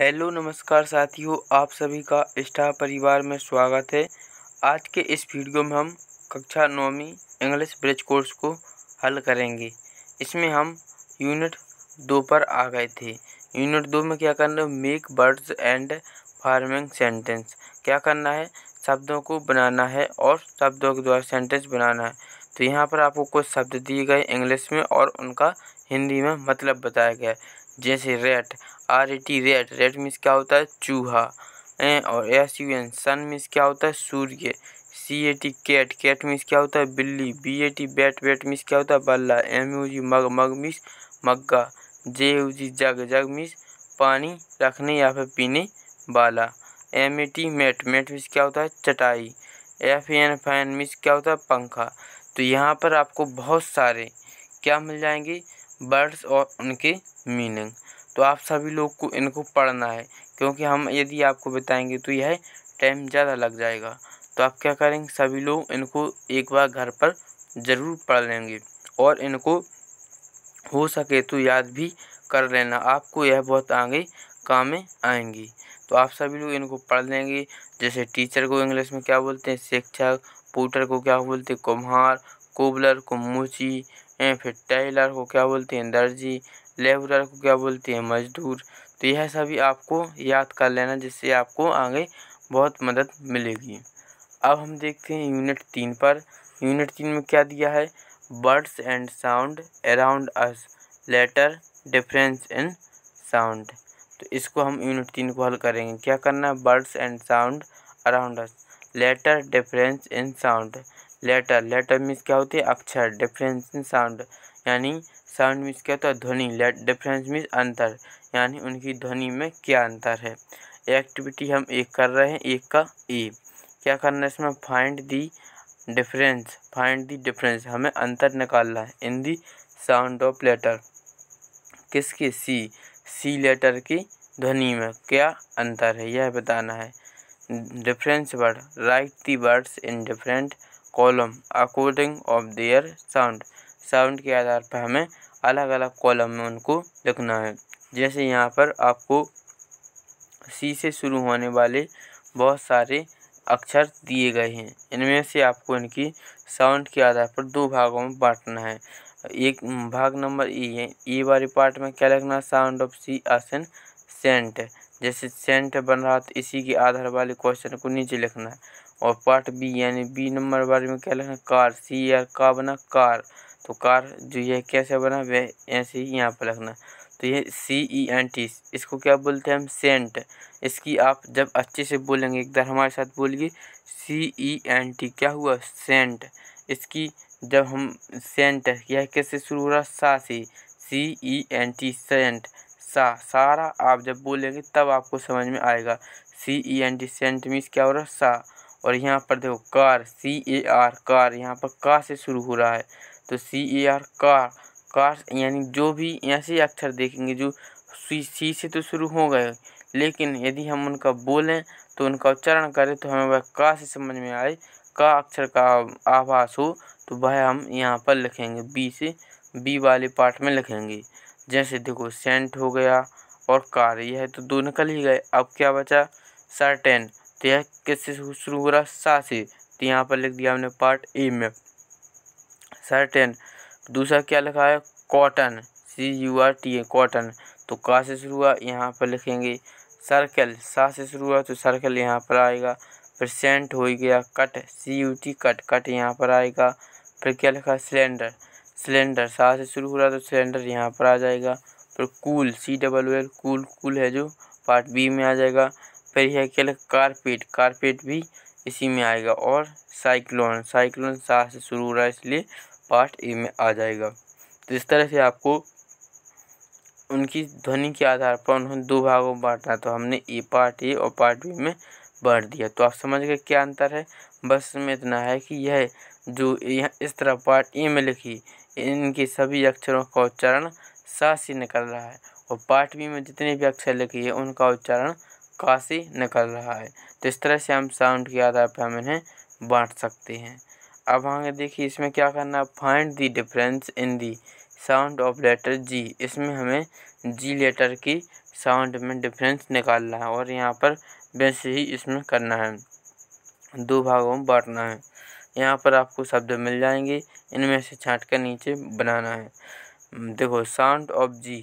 hello नमस्कार साथियों आप सभी का स्टार परिवार में स्वागत है आज के इस वीडियो में हम कक्षा नौवीं इंग्लिश ब्रिज कोर्स को हल करेंगे इसमें हम यूनिट दो पर आ गए थे यूनिट दो में क्या करना है make words and forming sentence क्या करना है शब्दों को बनाना है और शब्दों के द्वारा सेंटेंस बनाना है तो यहाँ पर आपको कुछ शब्द दिए गए इंग्लिश में और उनका हिंदी में मतलब बताया गया है जैसे rat R A T rat rat means क्या होता है चूहा ए और S U N sun means क्या होता है सूर्य C A T cat cat means क्या होता है बिल्ली B A T bat bat means क्या होता है बल्ला M U G mug mug means मग्गा J you ji jug jug means पानी रखने या फिर पीने वाला M A T mat mat means क्या होता है चटाई एफ एन फैन मीन्स क्या होता है पंखा तो यहाँ पर आपको बहुत सारे क्या मिल जाएंगे वर्ड्स और उनके मीनिंग तो आप सभी लोग को इनको पढ़ना है क्योंकि हम यदि आपको बताएंगे तो यह टाइम ज़्यादा लग जाएगा तो आप क्या करेंगे सभी लोग इनको एक बार घर पर ज़रूर पढ़ लेंगे और इनको हो सके तो याद भी कर लेना आपको यह बहुत आगे काम में आएंगी तो आप सभी लोग इनको पढ़ लेंगे जैसे टीचर को इंग्लिश में क्या बोलते हैं शिक्षक पोटर को क्या बोलते हैं कुम्हार कोबलर को मोची फिर टेलर को क्या बोलते हैं दर्जी लेबरर को क्या बोलते हैं मजदूर तो यह सभी आपको याद कर लेना जिससे आपको आगे बहुत मदद मिलेगी अब हम देखते हैं यूनिट तीन पर यूनिट तीन में क्या दिया है words and sound around us letter difference in sound तो इसको हम यूनिट तीन को हल करेंगे क्या करना है words and sound around us letter difference in sound letter letter means क्या होती है अक्षर डिफरेंस इन साउंड यानी साउंड मीन्स क्या होता है ध्वनि डिफरेंस मीन्स अंतर यानी उनकी ध्वनि में क्या अंतर है एक्टिविटी हम एक कर रहे हैं एक का ए क्या करना है इसमें find the difference find the difference हमें अंतर निकालना है in the sound of letter किसके सी सी लेटर की ध्वनि में क्या अंतर है यह बताना है difference word write the words in different column according of their sound sound के आधार पर हमें अलग अलग कॉलम में उनको लिखना है जैसे यहाँ पर आपको सी से शुरू होने वाले बहुत सारे अक्षर दिए गए हैं इनमें से आपको इनकी साउंड के आधार पर दो भागों में बांटना है एक भाग नंबर ई है ई वाले पार्ट में क्या लिखना साउंड ऑफ सी आसन सेंट जैसे सेंट बन रहा तो इसी के आधार वाले क्वेश्चन को नीचे लिखना है और पार्ट बी यानी बी नंबर बारे में क्या लिखना कार सी आर का बना कार तो कार जो यह कैसे बना वह ऐसे ही यहाँ पर लिखना तो ये सी ई एन टी इसको क्या बोलते हैं हम सेंट इसकी आप जब अच्छे से बोलेंगे एक बार हमारे साथ बोलिए सी ई एन टी क्या हुआ सेंट इसकी जब हम सेंट यह कैसे शुरू हो रहा सा से C E N T cent सा सारा आप जब बोलेंगे तब आपको समझ में आएगा C E N T cent means क्या हो रहा सा और यहाँ पर देखो car C A R car यहाँ पर का से शुरू हो रहा है तो C A R car car यानी जो भी ऐसे अक्षर देखेंगे जो सी सी से तो शुरू हो गए लेकिन यदि हम उनका बोलें तो उनका उच्चारण करें तो हमें वह का से समझ में आए का अक्षर का आभास हो तो वह हम यहाँ पर लिखेंगे बी से बी वाले पार्ट में लिखेंगे जैसे देखो सेंट हो गया और कार यह तो दो निकल ही गए अब क्या बचा सर्टेन तो यह किससे शुरू हो रहा सा से तो यहाँ पर लिख दिया हमने पार्ट ए में सर्टेन दूसरा क्या लिखा है curtain C U R T A curtain तो कहाँ से शुरू हुआ यहाँ पर लिखेंगे सर्कल सा से शुरू हुआ तो सर्कल यहाँ पर आएगा फिर सेंट हो गया cut C U T cut cut यहाँ पर आएगा फिर क्या लिखा सिलेंडर सिलेंडर सा से शुरू हो रहा तो सिलेंडर यहाँ पर आ जाएगा फिर cool C double L cool cool है जो पार्ट बी में आ जाएगा फिर यह अकेला कारपेट कारपेट भी इसी में आएगा और साइक्लोन साइक्लोन सा से शुरू हो रहा है इसलिए पार्ट ए में आ जाएगा तो इस तरह से आपको उनकी ध्वनि के आधार पर उन्होंने दो भागों में बांटना तो हमने ए पार्ट ए और पार्ट बी में बांट दिया तो आप समझ गए क्या अंतर है बस में इतना है कि यह जो यह इस तरह पार्ट ए में लिखी इनके सभी अक्षरों का उच्चारण सा से निकल रहा है और पार्ट बी में जितने भी अक्षर लिखे हैं उनका उच्चारण काशी निकल रहा है तो इस तरह से हम साउंड के आधार पर हम इन्हें बांट सकते हैं अब आगे देखिए इसमें क्या करना है find the difference in the sound of letter G इसमें हमें जी लेटर की साउंड में डिफरेंस निकालना है और यहाँ पर वैसे ही इसमें करना है दो भागों में बांटना है यहाँ पर आपको शब्द मिल जाएंगे इनमें से छाँट कर नीचे बनाना है देखो साउंड ऑफ जी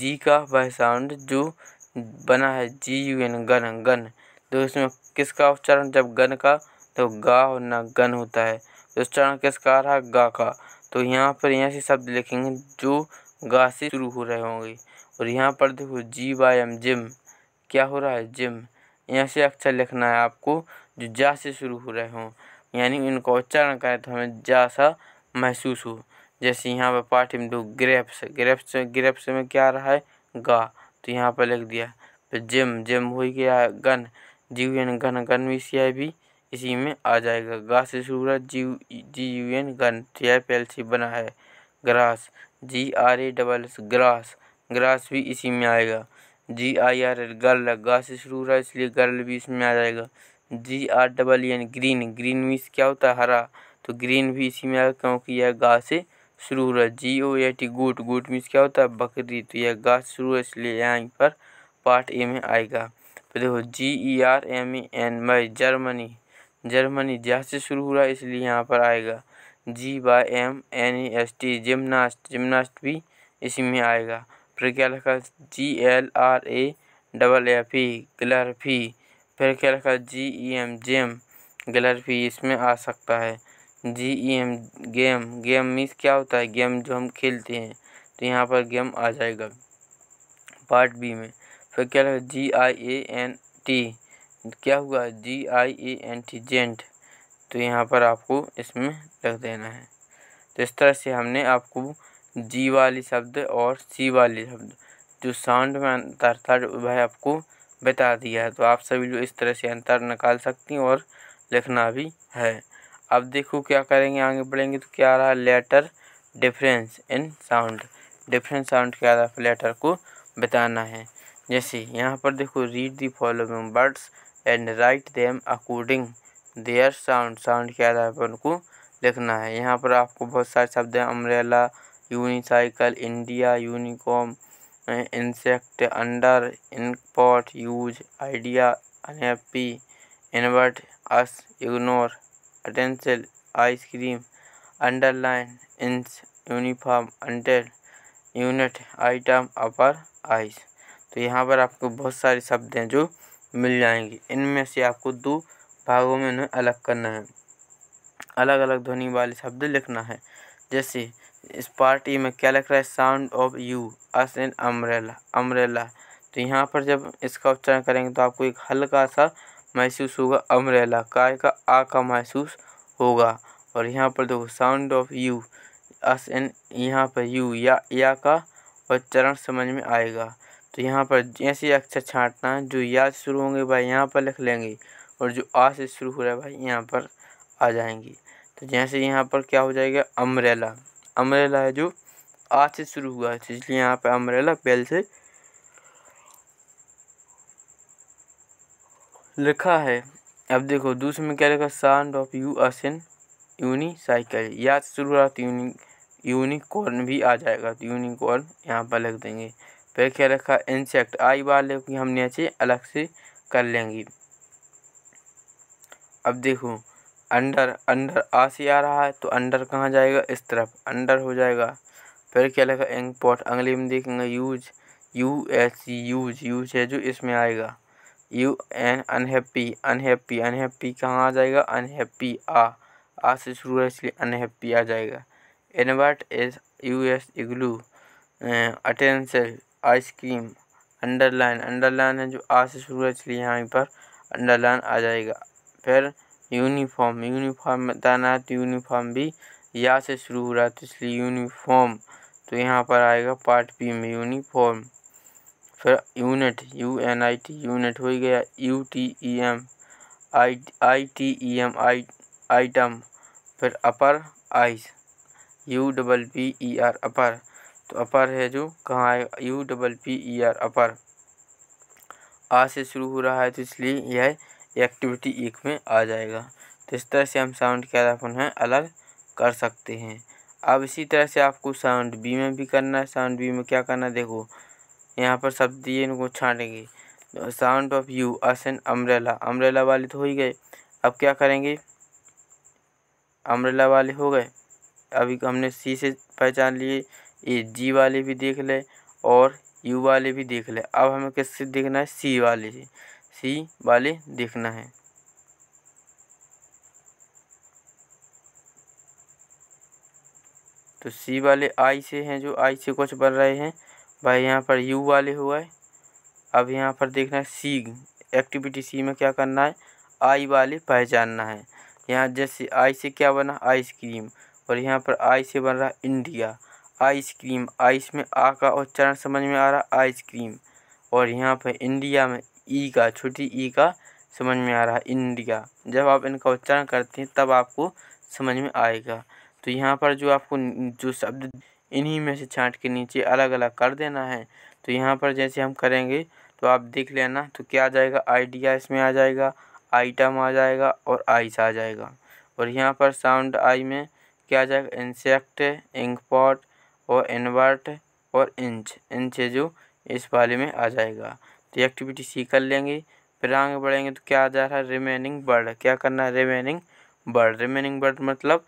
जी का वह साउंड जो बना है G U N gun gun तो इसमें किसका उच्चारण जब गन का तो गा और न गन होता है तो उच्चारण किसका आ रहा गा का तो यहाँ पर यहाँ से शब्द लिखेंगे जो गा से शुरू हो रहे होंगे और यहाँ पर देखो जी वाई एम जिम क्या हो रहा है जिम यहाँ से अक्षर लिखना है आपको जो जा से शुरू हो रहे हों यानी उनका उच्चारण करें तो हमें जा सा महसूस हो जैसे यहाँ पर पाठ में दो ग्रेप्स ग्रेप्स ग्रेप्स में क्या आ रहा है गा तो यहाँ पर लिख दिया फिर जिम जिम हो गया gun G U N gun gun V C I भी इसी में आ जाएगा गा से शुरू रहा G G U N gun T I P L C बना है grass G R A double S grass grass भी इसी में आएगा G I R L girl गा से शुरू रहा इसलिए गर्ल भी इसमें आ जाएगा G R double N green green means क्या होता है हरा तो ग्रीन भी इसी में आएगा क्योंकि यह घास शुरू हो रहा है जी ओ ए टी गुट गुट मीन्स क्या होता है बकरी तो यह गा शुरू है इसलिए यहाँ पर पार्ट ए में आएगा तो देखो G E R M E N Y Germany Germany जहाँ से शुरू हो रहा है इसलिए यहाँ पर आएगा G Y M N E S T gymnast gymnast भी इसी में आएगा फिर क्या लिखा G L R A double F E giraffe फिर क्या लिखा जी ई एम जेम ग्लरफी इसमें आ सकता है G E M game game means क्या होता है गेम जो हम खेलते हैं तो यहाँ पर गेम आ जाएगा पार्ट बी में फिर क्या लगेगा जी आई ए एन टी क्या हुआ G I A N T giant तो यहाँ पर आपको इसमें रख देना है तो इस तरह से हमने आपको जी वाली शब्द और सी वाली शब्द जो साउंड में अंतर था वह आपको बता दिया है तो आप सभी लोग इस तरह से अंतर निकाल सकती हैं और लिखना भी है अब देखो क्या करेंगे आगे बढ़ेंगे तो क्या आ रहा है letter difference in sound difference sound क्या आ रहा लेटर को बताना है जैसे यहाँ पर देखो read the following words and write them according their sound sound क्या रहा है उनको लिखना है यहाँ पर आपको बहुत सारे शब्द हैं umbrella unicycle India unicorn insect under inkpot use idea unhappy invert us ignore utensil ice cream underline inch uniform under unit item upper ice तो यहाँ पर आपको बहुत सारे शब्द हैं जो मिल जाएंगे इनमें से आपको दो भागों में उन्हें अलग करना है अलग अलग ध्वनि वाले शब्द लिखना है जैसे इस पार्टी में क्या लिख रहा है sound of U us in umbrella umbrella तो यहाँ पर जब इसका उच्चारण करेंगे तो आपको एक हल्का सा महसूस होगा अमरेला काय का आ का महसूस होगा और यहाँ पर देखो sound of U us N यहाँ पर यू या या का और चरण समझ में आएगा तो यहाँ पर जैसे अक्षर छाँटना है जो या से शुरू होंगे भाई यहाँ पर लिख लेंगे और जो आ से शुरू हो रहा है भाई यहाँ पर आ जाएंगे तो जैसे यहाँ पर क्या हो जाएगा अमरेला अमरेला है जो आ से शुरू हुआ है तो इसलिए यहाँ पर अमरेला बेल से लिखा है अब देखो दूसरे में क्या लिखा साउंड ऑफ यू असन यूनिसाइकिल या शुरू यूनि यूनिकॉर्न भी आ जाएगा तो यूनिकॉर्न यहाँ पर लिख देंगे फिर क्या रखा इंसेक्ट आई बार कि हम नीचे अलग से कर लेंगे अब देखो अंडर अंडर आ से आ रहा है तो अंडर कहाँ जाएगा इस तरफ अंडर हो जाएगा फिर क्या लगा इंकपॉट अगले में देखेंगे use U S use use है जो इसमें आएगा U N unhappy unhappy unhappy कहाँ आ जाएगा अनहैप्पी आ आ से शुरू है इसलिए अनहैप्पी आ जाएगा invert S U S igloo utensil ice cream underline underline है जो आ से शुरू है इसलिए यहाँ पर अंडरलाइन आ जाएगा फिर यूनिफॉर्म यूनिफॉर्म बताना है तो यूनिफॉर्म भी या से शुरू हो रहा है तो इसलिए यूनिफॉर्म तो यहाँ पर आएगा पार्ट बी में यूनिफॉर्म फिर unit U N I T unit हो गया U T E M I I T E M I item फिर upper ice U double P E R upper तो अपर है जो कहाँ है U double P E R upper आ से शुरू हो रहा है तो इसलिए यह एक्टिविटी एक में आ जाएगा तो इस तरह से हम साउंड के आधार है अलग कर सकते हैं अब इसी तरह से आपको साउंड बी में भी करना है साउंड बी में क्या करना है देखो यहाँ पर सब दिए इनको छाटेंगे sound of U us in in umbrella umbrella वाले तो हो ही गए अब क्या करेंगे अम्ब्रेला वाले हो गए अभी हमने सी से पहचान लिए ये जी वाले भी देख ले और यू वाले भी देख ले अब हमें किससे देखना है सी वाले से सी वाले देखना है तो सी वाले आई से हैं जो आई से कुछ बढ़ रहे हैं भाई यहाँ पर यू वाले हुए अब यहाँ पर देखना है सी एक्टिविटी सी में क्या करना है आई वाले पहचानना है यहाँ जैसे आई से क्या बना आइसक्रीम और यहाँ पर आई से बन रहा इंडिया आइसक्रीम आइस में आ का उच्चारण समझ में आ रहा आइसक्रीम और यहाँ पर इंडिया में ई e का छोटी ई e का समझ में आ रहा है इंडिया जब आप इनका उच्चारण करते हैं तब आपको समझ में आएगा तो यहाँ पर जो आपको जो शब्द इन्हीं में से छाँट के नीचे अलग अलग कर देना है तो यहाँ पर जैसे हम करेंगे तो आप देख लेना तो क्या आ जाएगा आइडिया इसमें आ जाएगा आइटम आ जाएगा और आइस आ जाएगा और यहाँ पर साउंड आई में क्या आ जाएगा इंसेक्ट इंकपॉट और इन्वर्ट और इंच इंच जो इस वाले में आ जाएगा तो एक्टिविटी सी कर लेंगे फिर आगे बढ़ेंगे तो क्या आ जा रहा है रिमेनिंग बर्ड क्या करना है रिमेनिंग बर्ड रिमेनिंग बर्ड मतलब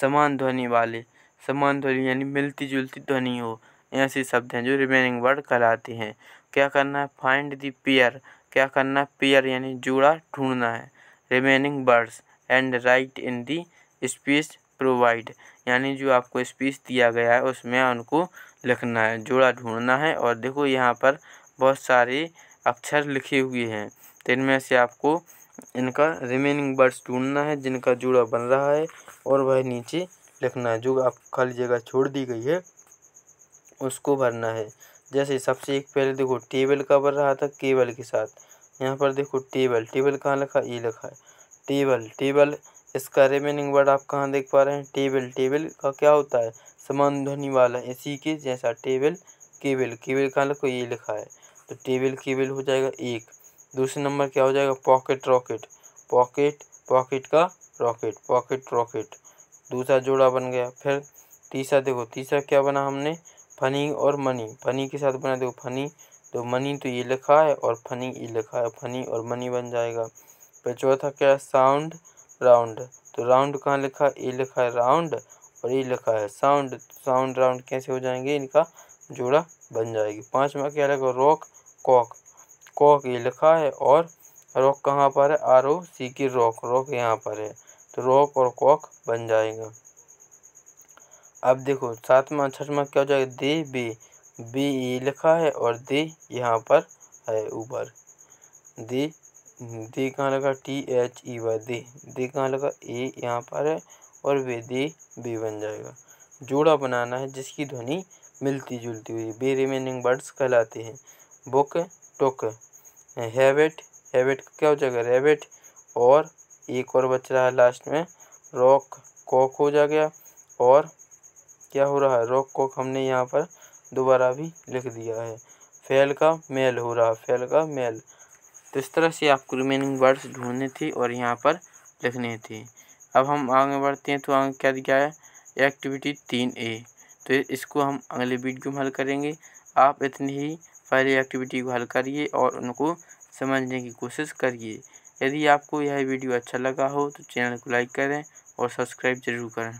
समान ध्वनि वाले समान ध्वनि तो यानी मिलती जुलती ध्वनि तो हो ऐसे शब्द हैं जो रिमेनिंग वर्ड कहलाते हैं क्या करना है फाइंड दी पेयर क्या करना है पेयर यानी जोड़ा ढूंढना है remaining words and write in the speech provide यानी जो आपको स्पीच दिया गया है उसमें उनको लिखना है जोड़ा ढूंढना है और देखो यहाँ पर बहुत सारे अक्षर लिखे हुए हैं तो इनमें से आपको इनका रिमेनिंग वर्ड्स ढूंढना है जिनका जोड़ा बन रहा है और वह नीचे लिखना है जो आप खाली जगह छोड़ दी गई है उसको भरना है जैसे सबसे एक पहले देखो टेबल का भर रहा था केबल के साथ यहाँ पर देखो टेबल टेबल कहाँ लिखा ये लिखा है टेबल टेबल इसका रिमेनिंग वर्ड आप कहाँ देख पा रहे हैं टेबल टेबल का क्या होता है समान ध्वनि वाला इसी के जैसा टेबल केबल केबल कहाँ लिखो ये लिखा है तो टेबल केबल हो जाएगा एक दूसरे नंबर क्या हो जाएगा पॉकेट रॉकेट पॉकेट पॉकेट का रॉकेट पॉकेट रॉकेट दूसरा जोड़ा बन गया फिर तीसरा देखो तीसरा क्या बना हमने फनी और मनी फनी के साथ बना देखो फनी तो मनी तो ये लिखा है और फनी ये लिखा है फनी और मनी बन जाएगा फिर चौथा क्या साउंड राउंड तो राउंड कहाँ लिखा ये लिखा है राउंड और ये लिखा है साउंड साउंड राउंड कैसे हो जाएंगे इनका जोड़ा बन जाएगी पाँचवा क्या लिखा रॉक कॉक कॉक ये लिखा है और रॉक कहाँ पर है आर ओ सी की रॉक रॉक यहाँ पर है तो रॉक और कॉक बन जाएगा अब देखो सातवा छठवा क्या हो जाएगा दी बी बी ई लिखा है और दी यहाँ पर है ऊपर दी दी कहाँ लगा T H E Y the the कहाँ लगा ए यहाँ पर है और वे दी बी बन जाएगा जोड़ा बनाना है जिसकी ध्वनि मिलती जुलती हुई बी रिमेनिंग वर्ड्स कहलाते हैं बुक टुक हैबिट हैबिट क्या हो जाएगा रेबिट और एक और बच रहा है लास्ट में रॉक कॉक हो जा गया और क्या हो रहा है रॉक कॉक हमने यहाँ पर दोबारा भी लिख दिया है फेल का मेल हो रहा है फेल का मेल तो इस तरह से आपको रिमेनिंग वर्ड्स ढूंढने थे और यहाँ पर लिखने थे अब हम आगे बढ़ते हैं तो आगे क्या दिया है एक्टिविटी तीन ए तो इसको हम अगले वीडियो में हल करेंगे आप इतनी ही पहले एक्टिविटी को हल करिए और उनको समझने की कोशिश करिए यदि आपको यह वीडियो अच्छा लगा हो तो चैनल को लाइक करें और सब्सक्राइब जरूर करें